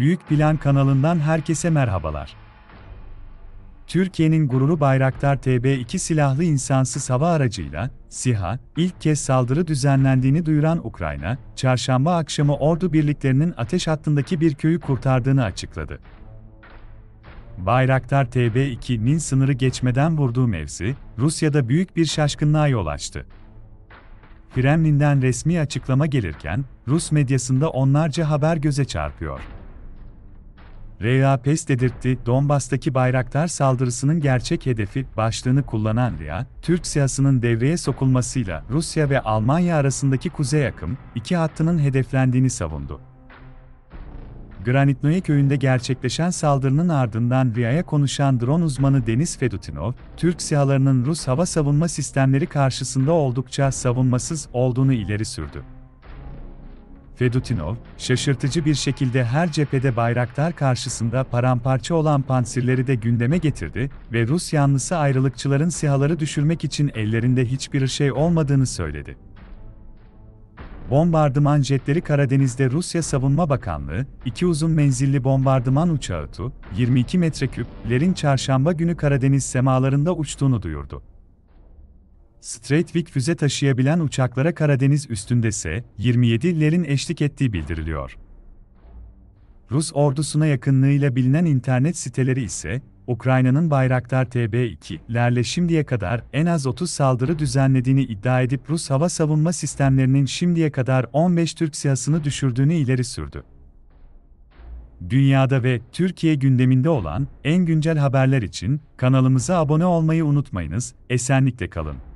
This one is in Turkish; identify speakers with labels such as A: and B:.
A: Büyük Plan kanalından herkese merhabalar. Türkiye'nin gururu Bayraktar TB2 silahlı insansız hava aracıyla, SİHA, ilk kez saldırı düzenlendiğini duyuran Ukrayna, çarşamba akşamı ordu birliklerinin ateş hattındaki bir köyü kurtardığını açıkladı. Bayraktar TB2'nin sınırı geçmeden vurduğu mevzi, Rusya'da büyük bir şaşkınlığa yol açtı. Kremlin'den resmi açıklama gelirken, Rus medyasında onlarca haber göze çarpıyor. REA pes dedirtti, Donbas'taki bayraktar saldırısının gerçek hedefi, başlığını kullanan Ria, Türk siyasının devreye sokulmasıyla Rusya ve Almanya arasındaki kuzey akım, iki hattının hedeflendiğini savundu. Granitnoye köyünde gerçekleşen saldırının ardından RIA'ya konuşan drone uzmanı Deniz Fedutinov, Türk siyalarının Rus hava savunma sistemleri karşısında oldukça savunmasız olduğunu ileri sürdü. Fedutinov, şaşırtıcı bir şekilde her cephede bayraktar karşısında paramparça olan pansirleri de gündeme getirdi ve Rus yanlısı ayrılıkçıların sihaları düşürmek için ellerinde hiçbir şey olmadığını söyledi. Bombardıman jetleri Karadeniz'de Rusya Savunma Bakanlığı, iki uzun menzilli bombardıman uçağı Tu, 22 metreküplerin çarşamba günü Karadeniz semalarında uçtuğunu duyurdu. Straight Wick füze taşıyabilen uçaklara Karadeniz üstünde ise 27'lerin eşlik ettiği bildiriliyor. Rus ordusuna yakınlığıyla bilinen internet siteleri ise Ukrayna'nın Bayraktar TB2'lerle şimdiye kadar en az 30 saldırı düzenlediğini iddia edip Rus hava savunma sistemlerinin şimdiye kadar 15 Türk siyasını düşürdüğünü ileri sürdü. Dünyada ve Türkiye gündeminde olan en güncel haberler için kanalımıza abone olmayı unutmayınız. Esenlikle kalın.